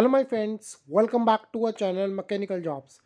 hello my friends welcome back to our channel mechanical jobs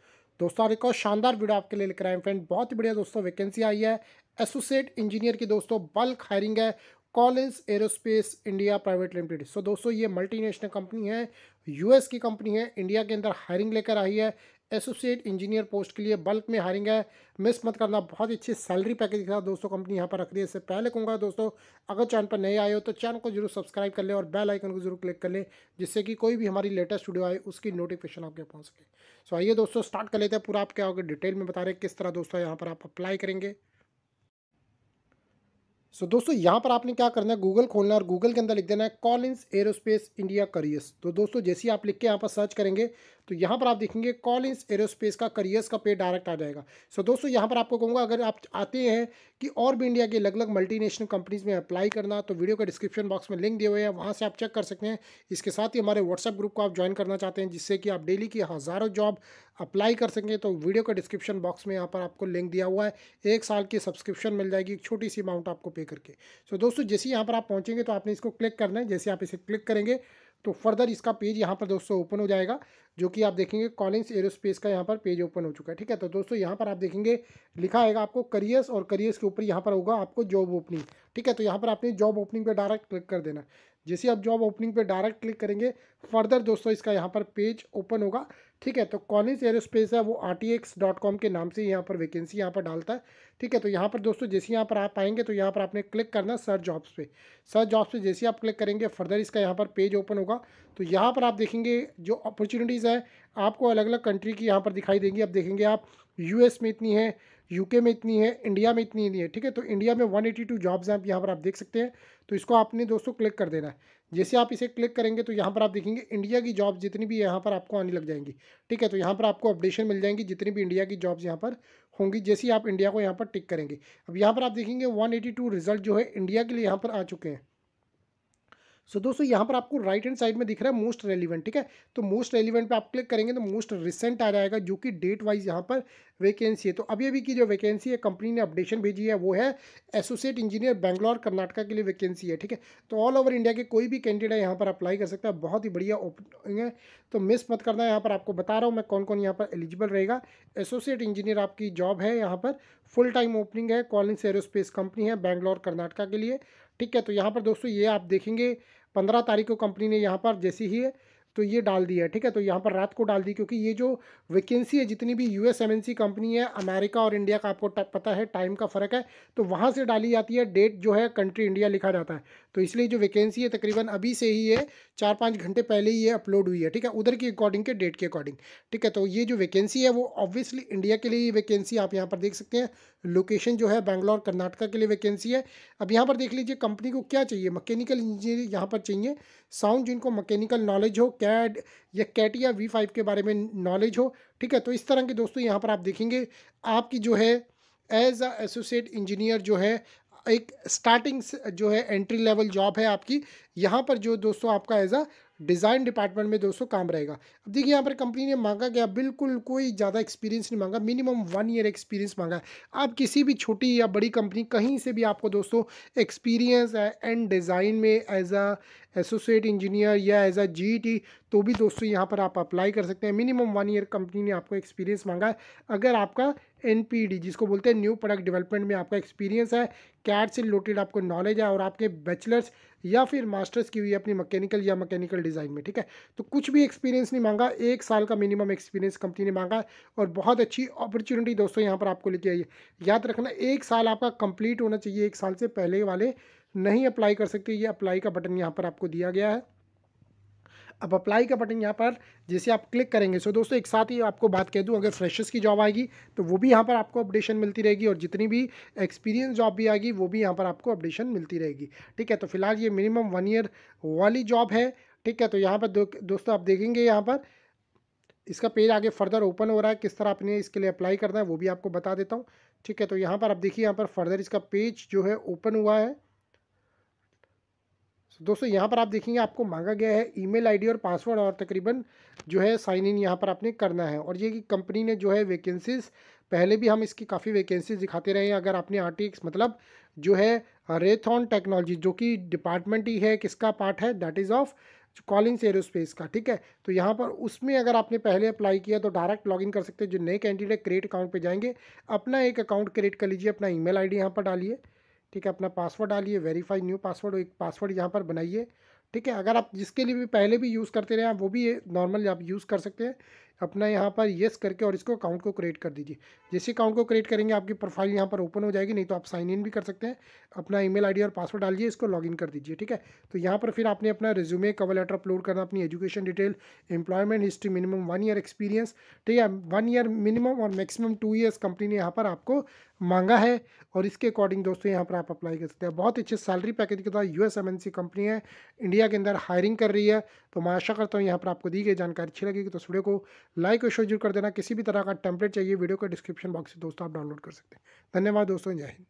दोस्तों और एक और शानदार वीडियो आपके लिए लेकर आए फ्रेंड बहुत ही बढ़िया दोस्तों वैकेंसी आई है एसोसिएट इंजीनियर की दोस्तों बल्क हायरिंग है Collins Aerospace India private limited so दोस्तों ये मल्टीनेशनल कंपनी है यूएस की कंपनी है इंडिया के अंदर हायरिंग लेकर आई है एसोसिएट इंजीनियर पोस्ट के लिए बल्क में हायरिंग है मिस मत करना बहुत ही अच्छी सैलरी पैकेज के साथ दोस्तों कंपनी यहाँ पर रख रही है इससे पहले कहूँगा दोस्तों अगर चैनल पर नए आए हो तो चैनल को जरूर सब्सक्राइब कर लें और बेल आइकन को जरूर क्लिक कर लें जिससे कि कोई भी हमारी लेटेस्ट वीडियो आए उसकी नोटिफिकेशन आपके पहुँच सके सो आइए दोस्तों स्टार्ट कर लेते हैं पूरा आप क्या होगा डिटेल में बता रहे हैं किस तरह दोस्तों यहाँ पर आप अप्लाई करेंगे सो so, दोस्तों यहाँ पर आपने क्या करना है गूगल खोलना है और गूगल के अंदर लिख देना है कॉलिंस एरोस्पेस इंडिया करियर्स तो दोस्तों जैसे ही आप लिख के यहाँ पर सर्च करेंगे तो यहाँ पर आप देखेंगे कॉलिंस एरोस्पेस का करियर्स का पेज डायरेक्ट आ जाएगा सो so, दोस्तों यहाँ पर आपको कहूँगा अगर आप आते हैं कि और भी इंडिया के अलग अलग मल्टी कंपनीज में अप्लाई करना तो वीडियो का डिस्क्रिप्शन बॉक्स में लिंक दिए हुए हैं वहाँ से आप चेक कर सकते हैं इसके साथ ही हमारे व्हाट्सअप ग्रुप को आप ज्वाइन करना चाहते हैं जिससे कि आप डेली की हज़ारों जॉब अप्लाई कर सकें तो वीडियो का डिस्क्रिप्शन बॉक्स में यहाँ पर आपको लिंक दिया हुआ है एक साल की सब्सक्रिप्शन मिल जाएगी एक छोटी सी अमाउंट आपको पे लेकर के सो दोस्तों जैसे यहाँ पर आप पहुँचेंगे तो आपने इसको क्लिक करना है जैसे आप इसे क्लिक करेंगे तो फर्दर इसका पेज यहाँ पर दोस्तों ओपन हो जाएगा जो कि आप देखेंगे कॉलिंग्स एरोस्पेस का यहाँ पर पेज ओपन हो चुका है ठीक है तो दोस्तों यहाँ पर आप देखेंगे लिखा आएगा आपको करियर्स और करियर्स के ऊपर यहाँ पर होगा आपको जॉब ओपनिंग ठीक है तो यहाँ पर आपने जॉब ओपनिंग पर डायरेक्ट क्लिक कर देना जैसे आप जॉब ओपनिंग पे डायरेक्ट क्लिक करेंगे फर्दर दोस्तों इसका यहाँ पर पेज ओपन होगा ठीक है तो कॉलिंस एरोस्पेस है वो R T X dot com के नाम से यहाँ पर वैकेंसी यहाँ पर डालता है ठीक है तो यहाँ पर दोस्तों जैसे यहाँ पर आप आएंगे तो यहाँ पर आपने क्लिक करना सर्च जॉब्स पे सर्च जॉब्स पे जैसे आप क्लिक करेंगे फर्दर इसका यहाँ पर पेज ओपन होगा तो यहाँ पर आप देखेंगे जो अपॉर्चुनिटीज़ है आपको अलग अलग कंट्री की यहाँ पर दिखाई देंगी अब देखेंगे आप यू में इतनी है यूके में इतनी है इंडिया में इतनी नहीं है ठीक है तो इंडिया में 182 जॉब्स हैं यहाँ पर आप देख सकते हैं तो इसको आपने दोस्तों क्लिक कर देना है जैसे आप इसे क्लिक करेंगे तो यहाँ पर आप देखेंगे इंडिया की जॉब जितनी भी यहाँ पर आपको आने लग जाएंगी ठीक है तो यहाँ पर आपको अपडेशन मिल जाएंगी जितनी भी इंडिया की जॉब्स यहाँ पर होंगी जैसे आप इंडिया को यहाँ पर टिक करेंगे अब यहाँ पर आप देखेंगे वन रिजल्ट जो है इंडिया के लिए यहाँ पर आ चुके हैं सो so, दोस्तों यहाँ पर आपको राइट हैंड साइड में दिख रहा है मोस्ट रेलिवेंट ठीक है तो मोस्ट रेलिवेंट पे आप क्लिक करेंगे तो मोस्ट रिसेंट आ जाएगा जो कि डेट वाइज यहाँ पर वैकेंसी है तो अभी अभी की जो वैकेंसी है कंपनी ने अपडेशन भेजी है वो है एसोसिएट इंजीनियर बैंगलोर कर्नाटका के लिए वैकेंसी है ठीक है तो ऑल ओवर इंडिया के कोई भी कैंडिडेट यहाँ पर अप्लाई कर सकता है बहुत ही बढ़िया ओपनिंग है तो मिस मत करना यहाँ पर आपको बता रहा हूँ मैं कौन कौन यहाँ पर एलिजिबल रहेगा एसोसिएट इंजीनियर आपकी जॉब है यहाँ पर फुल टाइम ओपनिंग है कॉलिंग एरोस्पेस कंपनी है बैंगलोर कर्नाटका के लिए ठीक है तो यहाँ पर दोस्तों ये आप देखेंगे पंद्रह तारीख को कंपनी ने यहाँ पर जैसी ही है तो ये डाल दिया है ठीक है तो यहाँ पर रात को डाल दी क्योंकि ये जो वैकेंसी है जितनी भी यू एस कंपनी है अमेरिका और इंडिया का आपको पता है टाइम का फ़र्क है तो वहाँ से डाली जाती है डेट जो है कंट्री इंडिया लिखा जाता है तो इसलिए जो वैकेंसी है तकरीबन अभी से ही ये चार पाँच घंटे पहले ही ये अपलोड हुई है ठीक है उधर की अकॉर्डिंग के डेट के अकॉर्डिंग ठीक है तो ये जो वैकेंसी है वो ऑब्वियसली इंडिया के लिए ये वैकेंसी आप यहाँ पर देख सकते हैं लोकेशन जो है बैंगलोर कर्नाटका के लिए वैकेंसी है अब यहाँ पर देख लीजिए कंपनी को क्या चाहिए मकैनिकल इंजीनियर यहाँ पर चाहिए साउंड जिनको मकैनिकल नॉलेज हो कैड या कैट या वी फाइव के बारे में नॉलेज हो ठीक है तो इस तरह के दोस्तों यहाँ पर आप देखेंगे आपकी जो है एज अ एसोसिएट इंजीनियर जो है एक स्टार्टिंग जो है एंट्री लेवल जॉब है आपकी यहाँ पर जो दोस्तों आपका एज आ डिज़ाइन डिपार्टमेंट में दोस्तों काम रहेगा अब देखिए यहाँ पर कंपनी ने मांगा गया बिल्कुल कोई ज़्यादा एक्सपीरियंस नहीं मांगा मिनिमम वन ईयर एक्सपीरियंस मांगा है आप किसी भी छोटी या बड़ी कंपनी कहीं से भी आपको दोस्तों एक्सपीरियंस है एंड डिज़ाइन में एज अ एसोसिएट इंजीनियर या एज अ जी तो भी दोस्तों यहाँ पर आप अप्लाई कर सकते हैं मिनिमम वन ईयर कंपनी ने आपको एक्सपीरियंस मांगा है अगर आपका एन e जिसको बोलते हैं न्यू प्रोडक्ट डेवलपमेंट में आपका एक्सपीरियंस है कैट से रिलेटेड आपको नॉलेज है और आपके बैचलर्स या फिर मास्टर्स की हुई अपनी मैकेनिकल या मैकेनिकल डिज़ाइन में ठीक है तो कुछ भी एक्सपीरियंस नहीं मांगा एक साल का मिनिमम एक्सपीरियंस कंपनी ने मांगा और बहुत अच्छी अपॉर्चुनिटी दोस्तों यहाँ पर आपको लेके आई है याद रखना एक साल आपका कंप्लीट होना चाहिए एक साल से पहले वाले नहीं अप्लाई कर सकते ये अप्लाई का बटन यहाँ पर आपको दिया गया है अब अप्लाई का बटन यहाँ पर जैसे आप क्लिक करेंगे सो दोस्तों एक साथ ही आपको बात कह दूँ अगर फ्रेशर्स की जॉब आएगी तो वो भी यहाँ पर आपको अपडेशन मिलती रहेगी और जितनी भी एक्सपीरियंस जॉब भी आएगी वो भी यहाँ पर आपको अपडेशन मिलती रहेगी ठीक है तो फिलहाल ये मिनिमम वन ईयर वाली जॉब है ठीक है तो यहाँ पर दोस्तों आप देखेंगे यहाँ पर इसका पेज आगे फर्दर ओपन हो रहा है किस तरह आपने इसके लिए अप्लाई करना है वो भी आपको बता देता हूँ ठीक है तो यहाँ पर आप देखिए यहाँ पर फर्दर इसका पेज जो है ओपन हुआ है दोस्तों यहाँ पर आप देखेंगे आपको मांगा गया है ईमेल आईडी और पासवर्ड और तकरीबन जो है साइन इन यहाँ पर आपने करना है और ये कि कंपनी ने जो है वैकेंसीज़ पहले भी हम इसकी काफ़ी वैकेंसीज दिखाते रहे हैं अगर आपने आर मतलब जो है रेथॉन टेक्नोलॉजी जो कि डिपार्टमेंट ही है किसका पार्ट है that is of Collins Aerospace का ठीक है तो यहाँ पर उसमें अगर आपने पहले अप्लाई किया तो डायरेक्ट लॉगिन कर सकते हैं जो नए कैंडिडेट क्रिएट अकाउंट पे जाएंगे अपना एक अकाउंट क्रिएट कर लीजिए अपना ईमेल आईडी यहाँ पर डालिए ठीक है अपना पासवर्ड डालिए वेरीफाई न्यू पासवर्ड एक पासवर्ड यहाँ पर बनाइए ठीक है अगर आप जिसके लिए भी पहले भी यूज़ करते रहे आप वो भी नॉर्मल आप यूज़ कर सकते हैं अपना यहाँ पर येस करके और इसको अकाउंट को क्रिएट कर दीजिए जैसे अकाउंट को क्रिएट करेंगे आपकी प्रोफाइल यहाँ पर ओपन हो जाएगी नहीं तो आप साइन इन भी कर सकते हैं अपना ईमेल आईडी और पासवर्ड डालिए इसको लॉगिन कर दीजिए ठीक है तो यहाँ पर फिर आपने अपना रिज्यूमे कवर लेटर अपलोड करना अपनी education detail employment history minimum one year experience ठीक है वन ईयर मिनिमम और मैक्सिमम टू ईयर्स कंपनी ने यहाँ पर आपको मांगा है और इसके अकॉर्डिंग दोस्तों यहाँ पर आप अप्लाई कर सकते हैं बहुत अच्छे सैलरी पैकेज के साथ यूएस एमएनसी कंपनी है इंडिया के अंदर हायरिंग कर रही है तो मैं आशा करता हूँ यहाँ पर आपको दी गई जानकारी अच्छी लगेगी तो इस वीडियो को लाइक और शेयर जरूर कर देना किसी भी तरह का टेम्पलेट चाहिए वीडियो का डिस्क्रिप्शन बॉक्स से दोस्तों आप डाउनलोड कर सकते हैं धन्यवाद दोस्तों जय हिंद